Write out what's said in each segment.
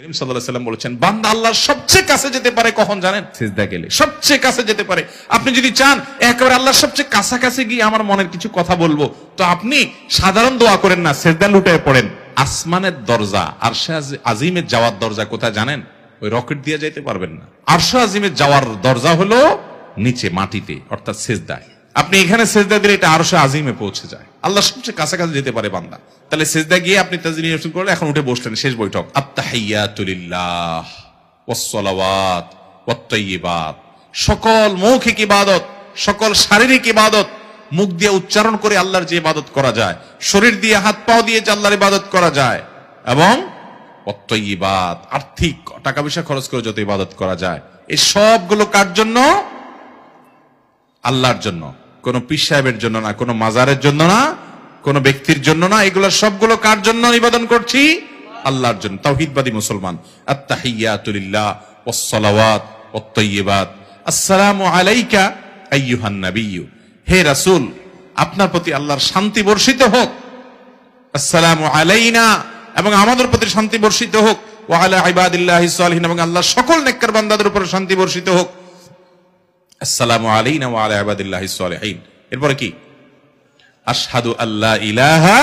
করিম সাল্লাহ সাল্লাম বলেছেন বান্দা সবচেয়ে কাছে যেতে পারে কখন জানেন সিজদা গেলে সবচেয়ে কাছে যেতে পারে আপনি যদি চান সবচেয়ে কাছাকাছি গিয়ে আমার মনের কিছু কথা বলবো তো আপনি সাধারণ দোয়া করেন না সেজদা লুটায় পড়েন আসমানের দরজা আর আজিমের যাওয়ার দরজা কোথায় জানেন ওই রকেট দিয়ে যাইতে পারবেন না আরশা আজিমের যাওয়ার দরজা হলো নিচে মাটিতে অর্থাৎ সেজদায় আপনি এখানে সেজদা দিলে এটা আরো সে আজিমে পৌঁছে যায় আল্লাহ সবচেয়ে কাছাকাছি যেতে পারে বান্দা তাহলে সেজদা গিয়ে আপনি তাজিনী রসুল করলেন এখন উঠে বসলেন শেষ বৈঠক আত্মাহাইয়াতুলিল্লাহ ওয়াসসালাওয়াত ওয়াত্তাইয়িবাত সকল মৌখিক ইবাদত সকল শারীরিক ইবাদত মুখ দিয়ে উচ্চারণ করে আল্লাহর যে ইবাদত করা যায় শরীর দিয়ে হাত পাও দিয়ে যে আল্লাহর ইবাদত করা যায় এবং অত্যইবাদ আর্থিক টাকা পয়সা খরচ করে যত ইবাদত করা যায় এই সবগুলো কার জন্য আল্লাহর জন্য কোনো পীর সাহেবের জন্য না কোনো মাজারের জন্য না কোনো ব্যক্তির জন্য না এগুলো সবগুলো কার জন্য নিবেদন করছি আল্লাহর জন্য তাওহিদবাদী মুসলমান আত্তাহিয়াতুলিল্লাহ ওসলাওয়াত ওত্তইবাদ আসসালামু আলাইকা আইয়ুহান নাবিয়্যু হে রাসূল আপনার প্রতি আল্লাহর শান্তি বর্ষিত হোক আসসালামু আলাইনা এবং আমাদের প্রতি শান্তি বর্ষিত হোক আলা ইবাদিল্লাহি সালিহিন এবং আল্লাহ সকল নেককার বান্দাদের উপর শান্তি বর্ষিত হোক আসসালামু আলাইনা ওয়া আলা ইবাদিল্লাহি সালিহিন এরপরে কি আশহাদু আল্লা ইলাহা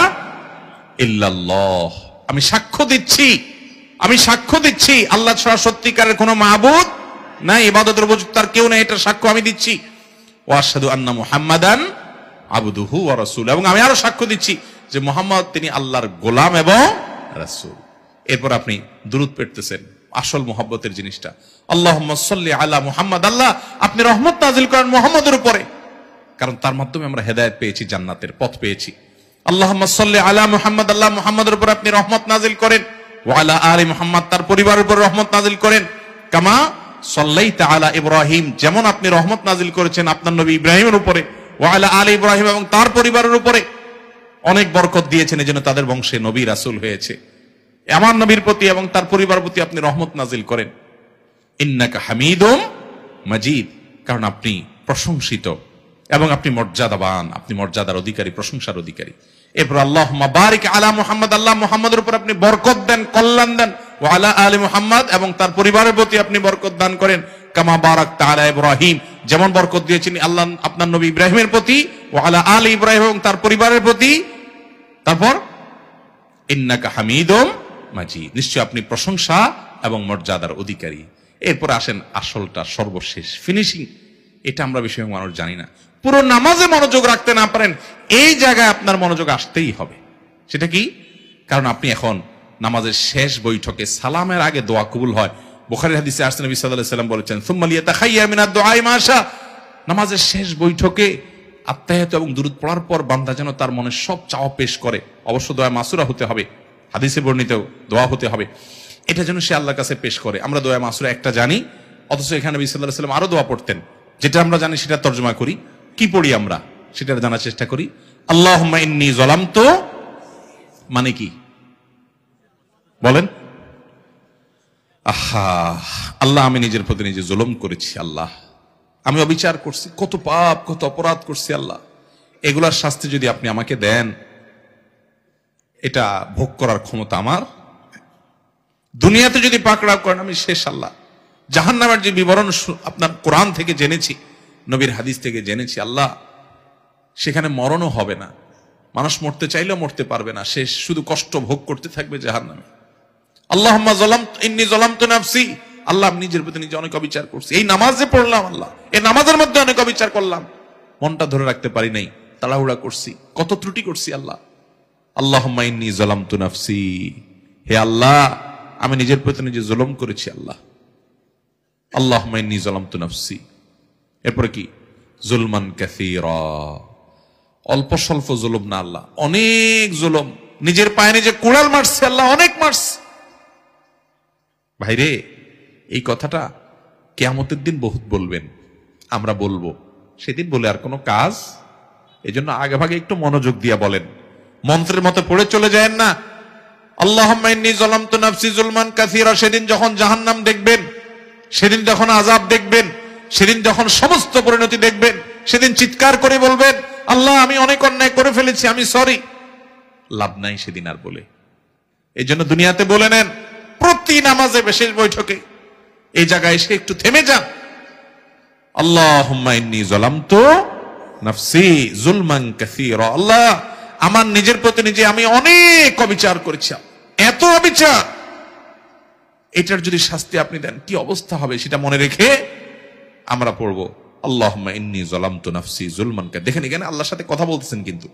ইল্লাল্লাহ আমি সাক্ষ্য দিচ্ছি আমি সাক্ষ্য দিচ্ছি আল্লাহ ছাড়া সত্যিকারের কোনো মাহবুদ নাই ইবাদতের উপযুক্ত আর কেউ নেই এটা সাক্ষ্য আমি দিচ্ছি ও আশহাদু আন্না মুহাম্মাদান আবদুহু ওয়া রাসূল এবং আমি আরো সাক্ষ্য দিচ্ছি যে মোহাম্মদ তিনি আল্লাহর গোলাম এবং রাসূল এরপর আপনি দূরত পেটতেছেন আসল মোহাব্বতের জিনিসটা আল্লাহ সাল্লি মুহাম্মদ আল্লাহ আপনি রহমত নাজিল করেন মোহাম্মদের উপরে কারণ তার মাধ্যমে আমরা হেদায়ত পেয়েছি জান্নাতের পথ পেয়েছি আল্লাহ মুহাম্মদ আল্লাহ মুহাম্মদের উপর আপনি রহমত নাজিল করেন ওয়ালা তার পরিবারের উপর রহমত নাজিল করেন কামা ইব্রাহিম যেমন আপনি রহমত নাজিল করেছেন আপনার নবী ইব্রাহিমের উপরে ওয়ালা আলী ইব্রাহিম এবং তার পরিবারের উপরে অনেক বরকত দিয়েছেন এই জন্য তাদের বংশে নবী রাসুল হয়েছে আমার নবীর প্রতি এবং তার পরিবার প্রতি আপনি রহমত নাজিল করেন ইন্নাকা হামিদম মাজিদ কারণ আপনি প্রশংসিত এবং আপনি মর্যাদাবান আপনি মর্যাদার অধিকারী প্রশংসার অধিকারী এরপর আল্লাহ বারিক আলা মুহাম্মদ আল্লাহ মোহাম্মদের উপর আপনি বরকত দেন কল্যাণ দেন ও আলা আলী মোহাম্মদ এবং তার পরিবারের প্রতি আপনি বরকত দান করেন কামা বারাক তালা ইব্রাহিম যেমন বরকত দিয়েছেন আল্লাহ আপনার নবী ইব্রাহিমের প্রতি ও আলা আলী ইব্রাহিম এবং তার পরিবারের প্রতি তারপর ইন্নাকা হামিদম মাঝি নিশ্চয় আপনি প্রশংসা এবং মর্যাদার অধিকারী এরপর আসেন আসলটা সর্বশেষ ফিনিশিং এটা আমরা বিষয়ে মানুষ জানি না পুরো নামাজে মনোযোগ রাখতে না পারেন এই জায়গায় আপনার মনোযোগ আসতেই হবে সেটা কি কারণ আপনি এখন নামাজের শেষ বৈঠকে সালামের আগে দোয়া কবুল হয় বোখারি হাদিসে আসতে নবী বলেছেন নামাজের শেষ বৈঠকে আত্মায়ত এবং দূরত পড়ার পর বান্দা যেন তার মনে সব চাওয়া পেশ করে অবশ্য দয়া মাসুরা হতে হবে হাদিসে বর্ণিত দোয়া হতে হবে এটা যেন সে আল্লাহর কাছে পেশ করে আমরা দোয়া মাসুরা একটা জানি অথচ এখানে নবী সাল্লাহ সাল্লাম আরও দোয়া পড়তেন যেটা আমরা জানি সেটা তর্জমা করি কি পড়ি আমরা সেটা জানার চেষ্টা করি আল্লাহ ইন্নি জলাম তো মানে কি বলেন আহা আল্লাহ আমি নিজের প্রতি নিজে জুলম করেছি আল্লাহ আমি অবিচার করছি কত পাপ কত অপরাধ করছি আল্লাহ এগুলার শাস্তি যদি আপনি আমাকে দেন এটা ভোগ করার ক্ষমতা আমার দুনিয়াতে যদি পাকড়াও করেন আমি শেষ আল্লাহ জাহান নামের যে বিবরণ আপনার কোরআন থেকে জেনেছি নবীর হাদিস থেকে জেনেছি আল্লাহ সেখানে মরণও হবে না মানুষ মরতে চাইলেও মরতে পারবে না সে শুধু কষ্ট ভোগ করতে থাকবে জাহার নামে আল্লাহ ইন্নি জলাম তো নাফসি আল্লাহ নিজের প্রতি নিজে অনেক অবিচার করছি এই নামাজ যে পড়লাম আল্লাহ এই নামাজের মধ্যে অনেক অবিচার করলাম মনটা ধরে রাখতে পারি নাই তাড়াহুড়া করছি কত ত্রুটি করছি আল্লাহ আল্লাহ মাইনি জলাম তুনাফসি হে আল্লাহ আমি নিজের প্রতি নিজে জলম করেছি আল্লাহ আল্লাহ মাইনি জলাম তুনাফসি এরপরে কি জুলমান ক্যাথির অল্প স্বল্প জুলুম না আল্লাহ অনেক জুলুম নিজের পায়ে নিজে কুড়াল মারছে আল্লাহ অনেক মারস ভাইরে এই কথাটা কেয়ামতের দিন বহুত বলবেন আমরা বলবো সেদিন বলে আর কোনো কাজ এজন্য আগে ভাগে একটু মনোযোগ দিয়া বলেন মন্ত্রের মতো পড়ে চলে যায় না আল্লাহ সেদিন যখন দেখবেন সেদিন যখন আজাব দেখবেন সেদিন যখন সমস্ত পরিণতি দেখবেন সেদিন চিৎকার করে বলবেন আল্লাহ আমি অনেক অন্যায় করে ফেলেছি আমি সরি লাভ নাই সেদিন আর বলে এই জন্য দুনিয়াতে বলে নেন প্রতি নামাজে বিশেষ বৈঠকে এই জায়গায় এসে একটু থেমে যান আল্লাহ জলাম তো নাফসি জুলমান কাসিরা আল্লাহ আমার নিজের প্রতি নিজে আমি অনেক অবিচার করেছি এত অবিচার এটার যদি শাস্তি আপনি দেন কি অবস্থা হবে সেটা মনে রেখে আমরা পড়বো কথা বলতেছেন কিন্তু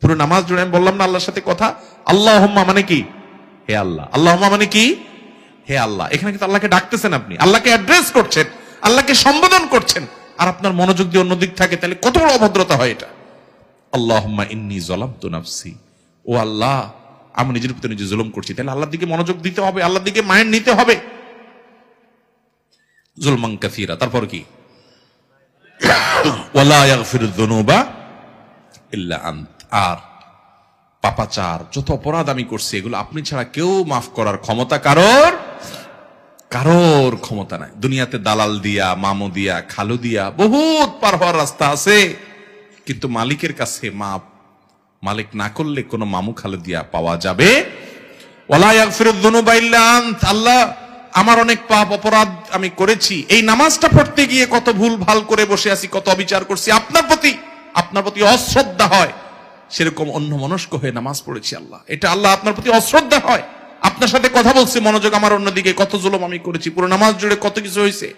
পুরো নামাজ আমি বললাম না আল্লাহর সাথে কথা মানে কি হে মানে কি হে আল্লাহ এখানে ডাকতেছেন আপনি করছেন আল্লাহকে সম্বোধন করছেন আর আপনার মনোযোগ দিয়ে অন্যদিক থাকে তাহলে কত বড় অভদ্রতা হয় এটা আল্লাহম্মা ইন্নি জলাম তো নাফসি ও আল্লাহ আমি নিজের প্রতি নিজে জুলুম করছি তাহলে আল্লাহর দিকে মনোযোগ দিতে হবে আল্লাহর দিকে মায়ের নিতে হবে জুলমান কাসিরা তারপর কি ওয়ালা ইয়াগফিরুয যুনুবা আর পাপাচার যত অপরাধ আমি করছি এগুলো আপনি ছাড়া কেউ মাফ করার ক্ষমতা কারোর কারোর ক্ষমতা নাই দুনিয়াতে দালাল দিয়া মামো দিয়া খালু দিয়া বহুত পার হওয়ার রাস্তা আছে কিন্তু মালিকের কাছে মাপ মালিক না করলে কোনো মামু খালেদিয়া পাওয়া যাবে আল্লাহ আমার অনেক পাপ অপরাধ আমি করেছি এই নামাজটা পড়তে গিয়ে কত ভুল ভাল করে বসে আছি কত অবিচার করছি আপনার প্রতি আপনার প্রতি অশ্রদ্ধা হয় সেরকম অন্য মনস্ক হয়ে নামাজ পড়েছি আল্লাহ এটা আল্লাহ আপনার প্রতি অশ্রদ্ধা হয় আপনার সাথে কথা বলছি মনোযোগ আমার অন্যদিকে কত জুলম আমি করেছি পুরো নামাজ জুড়ে কত কিছু হয়েছে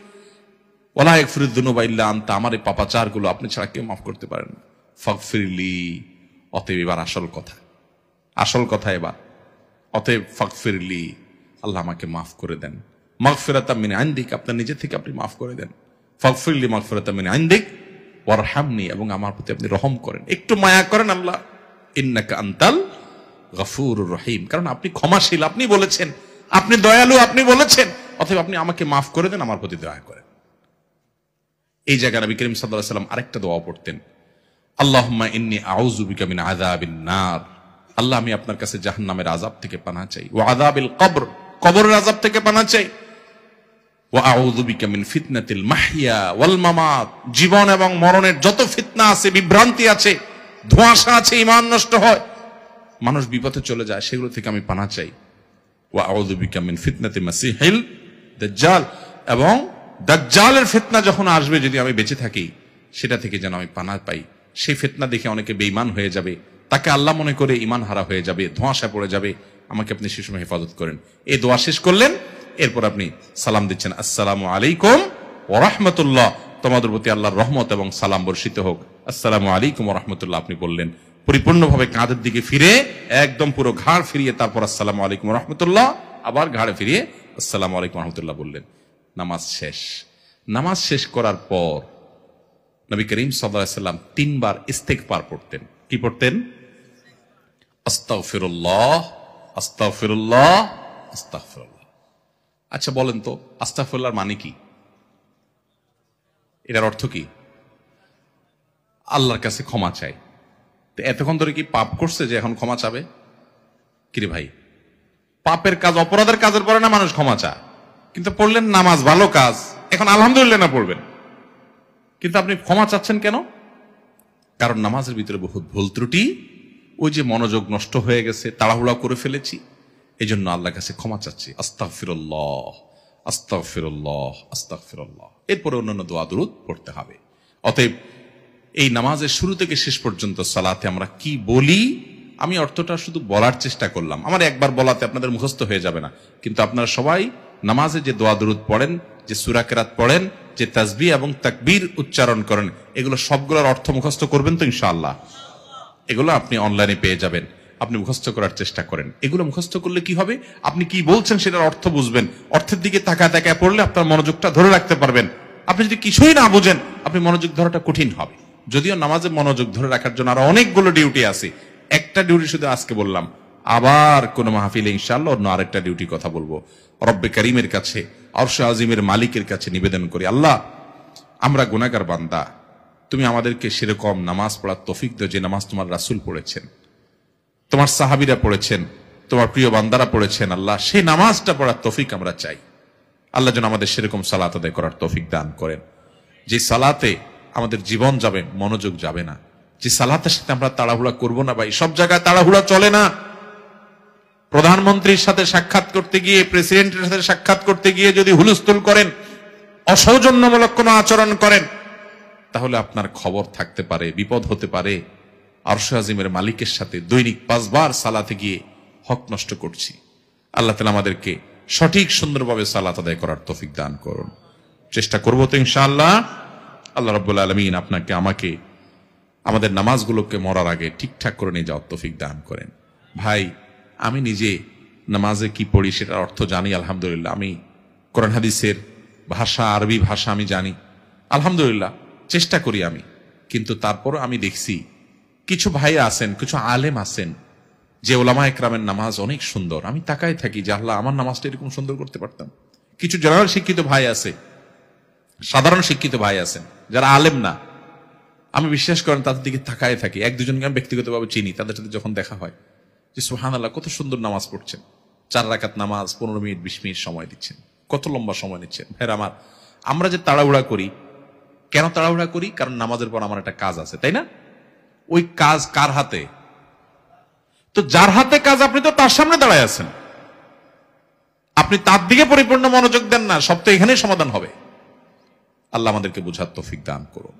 ওলাহেক ফিরুদ্দুনুবা ইল্লা আনতা আমার এই পাপাচারগুলো আপনি ছাড়া কেউ মাফ করতে পারেন ফক ফিরলি অতএব এবার আসল কথা আসল কথা এবার অতএব ফক ফিরলি আল্লাহ আমাকে মাফ করে দেন মাগফিরাতা মিন আইন্দিক আপনার নিজের থেকে আপনি মাফ করে দেন ফক ফিরলি মাগফিরাতা মিন আইন্দিক হ্যামনি এবং আমার প্রতি আপনি রহম করেন একটু মায়া করেন আল্লাহ ইন্নাকা আন্তাল গফুর রহিম কারণ আপনি ক্ষমাশীল আপনি বলেছেন আপনি দয়ালু আপনি বলেছেন অথবা আপনি আমাকে মাফ করে দেন আমার প্রতি দয়া করেন এই জায়গায় নবী করিম সাল্লাহ সাল্লাম আরেকটা দোয়া পড়তেন আল্লাহম্মা ইন্নি আউজুবিকা মিন আদাবিন নার আল্লাহ আমি আপনার কাছে জাহান নামের আজাব থেকে পানা চাই ও আদাবিল কবর কবরের আজাব থেকে পানা চাই ও আউদুবিকা মিন ফিতনাতিল মাহিয়া ওয়াল মামাত জীবন এবং মরণের যত ফিতনা আছে বিভ্রান্তি আছে ধোঁয়াশা আছে ইমান নষ্ট হয় মানুষ বিপথে চলে যায় সেগুলো থেকে আমি পানা চাই ওয়া ও আউদুবিকা মিন ফিতনাতি মাসিহিল দাজ্জাল এবং দাজ্জালের ফেতনা যখন আসবে যদি আমি বেঁচে থাকি সেটা থেকে যেন আমি পানা পাই সেই ফেতনা দেখে অনেকে বেইমান হয়ে যাবে তাকে আল্লাহ মনে করে ইমান হারা হয়ে যাবে ধোঁয়াশা পড়ে যাবে আমাকে আপনি সে সময় হেফাজত করেন এই দোয়া শেষ করলেন এরপর আপনি সালাম দিচ্ছেন আসসালামু আলাইকুম ওরহমতুল্লাহ তোমাদের প্রতি আল্লাহর রহমত এবং সালাম বর্ষিত হোক আসসালাম আলাইকুম রহমতুল্লাহ আপনি বললেন পরিপূর্ণভাবে কাঁধের দিকে ফিরে একদম পুরো ঘাড় ফিরিয়ে তারপর আসসালামু আলাইকুম রহমতুল্লাহ আবার ঘাড়ে ফিরিয়ে আসসালাম আলাইকুম রহমতুল্লাহ বললেন নামাজ শেষ নামাজ শেষ করার পর নবী করিম সাল্লাম তিনবার ইস্তেক পার পড়তেন কি পড়তেন আস্তাও ফিরুল্লাহ আস্তাও আচ্ছা বলেন তো আস্তাফুল্লার মানে কি এটার অর্থ কি আল্লাহর কাছে ক্ষমা চাই তো এতক্ষণ ধরে কি পাপ করছে যে এখন ক্ষমা চাবে কিরে ভাই পাপের কাজ অপরাধের কাজের পরে না মানুষ ক্ষমা চায় কিন্তু পড়লেন নামাজ ভালো কাজ এখন আলহামদুলিল্লাহ না পড়বেন কিন্তু আপনি ক্ষমা চাচ্ছেন কেন কারণ নামাজের ভিতরে বহুত ভুল ত্রুটি ওই যে মনোযোগ নষ্ট হয়ে গেছে তাড়াহুড়া করে ফেলেছি এই জন্য আল্লাহ কাছে ক্ষমা চাচ্ছি আস্তা ফিরল্লাহ আস্তা ফিরল্লাহ আস্তা ফিরল্লাহ এরপরে অন্যান্য দোয়া দূরত পড়তে হবে অতএব এই নামাজের শুরু থেকে শেষ পর্যন্ত সালাতে আমরা কি বলি আমি অর্থটা শুধু বলার চেষ্টা করলাম আমার একবার বলাতে আপনাদের মুখস্থ হয়ে যাবে না কিন্তু আপনারা সবাই নামাজে যে দোয়া দরুদ পড়েন যে সুরাকেরাত পড়েন যে তাজবি এবং তাকবীর উচ্চারণ করেন এগুলো সবগুলোর অর্থ মুখস্থ করবেন তো ইনশাআল্লাহ এগুলো আপনি অনলাইনে পেয়ে যাবেন আপনি মুখস্থ করার চেষ্টা করেন এগুলো মুখস্থ করলে কি হবে আপনি কি বলছেন সেটার অর্থ বুঝবেন অর্থের দিকে তাকা তাকায় পড়লে আপনার মনোযোগটা ধরে রাখতে পারবেন আপনি যদি কিছুই না বুঝেন আপনি মনোযোগ ধরাটা কঠিন হবে যদিও নামাজে মনোযোগ ধরে রাখার জন্য আরো অনেকগুলো ডিউটি আছে একটা ডিউটি শুধু আজকে বললাম আবার কোনো মাহফিলে ইনশাল্লাহ অন্য আরেকটা ডিউটি কথা বলবো রব্বে করিমের কাছে অর্শ আজিমের মালিকের কাছে নিবেদন করি আল্লাহ আমরা গুনাগার বান্দা তুমি আমাদেরকে সেরকম নামাজ পড়ার তফিক দেয় যে নামাজ তোমার রাসুল পড়েছেন তোমার সাহাবিরা পড়েছেন তোমার প্রিয় বান্দারা পড়েছেন আল্লাহ সেই নামাজটা পড়ার তফিক আমরা চাই আল্লাহ যেন আমাদের সেরকম সালাত আদায় করার তফিক দান করেন যে সালাতে আমাদের জীবন যাবে মনোযোগ যাবে না যে সালাতের সাথে আমরা তাড়াহুড়া করব না ভাই সব জায়গায় তাড়াহুড়া চলে না প্রধানমন্ত্রীর সাথে সাক্ষাৎ করতে গিয়ে প্রেসিডেন্টের সাথে সাক্ষাৎ করতে গিয়ে যদি হুলস্থুল করেন অসৌজন্যমূলক কোনো আচরণ করেন তাহলে আপনার খবর থাকতে পারে বিপদ হতে পারে আরশ আজিমের মালিকের সাথে দৈনিক পাঁচবার সালাতে গিয়ে হক নষ্ট করছি আল্লাহ তালা আমাদেরকে সঠিক সুন্দরভাবে সালাত আদায় করার তফিক দান করুন চেষ্টা করবো তো ইনশাআল্লাহ আল্লাহ রব্বুল আলমিন আপনাকে আমাকে আমাদের নামাজগুলোকে মরার আগে ঠিকঠাক করে নিয়ে যাওয়ার তফিক দান করেন ভাই আমি নিজে নামাজে কি পড়ি সেটার অর্থ জানি আলহামদুলিল্লাহ আমি কোরআন হাদিসের ভাষা আরবি ভাষা আমি জানি আলহামদুলিল্লাহ চেষ্টা করি আমি কিন্তু তারপরও আমি দেখছি কিছু ভাই আছেন কিছু আলেম আছেন যে ওলামা একরামের নামাজ অনেক সুন্দর আমি তাকায় থাকি যে আল্লাহ আমার নামাজটা এরকম সুন্দর করতে পারতাম কিছু জেনারেল শিক্ষিত ভাই আছে সাধারণ শিক্ষিত ভাই আছেন যারা আলেম না আমি বিশ্বাস করেন তাদের দিকে তাকায় থাকি এক দুজনকে আমি ব্যক্তিগতভাবে চিনি তাদের সাথে যখন দেখা হয় যে সোহান আল্লাহ কত সুন্দর নামাজ পড়ছেন চার রাকাত নামাজ পনেরো মিনিট বিশ মিনিট সময় দিচ্ছেন কত লম্বা সময় নিচ্ছেন হ্যাঁ আমার আমরা যে তাড়াহুড়া করি কেন তাড়াহুড়া করি কারণ নামাজের পর আমার একটা কাজ আছে তাই না ওই কাজ কার হাতে তো যার হাতে কাজ আপনি তো তার সামনে দাঁড়ায় আছেন আপনি তার দিকে পরিপূর্ণ মনোযোগ দেন না সব তো এখানেই সমাধান হবে আল্লাহ আমাদেরকে বুঝার তৌফিক দান করুন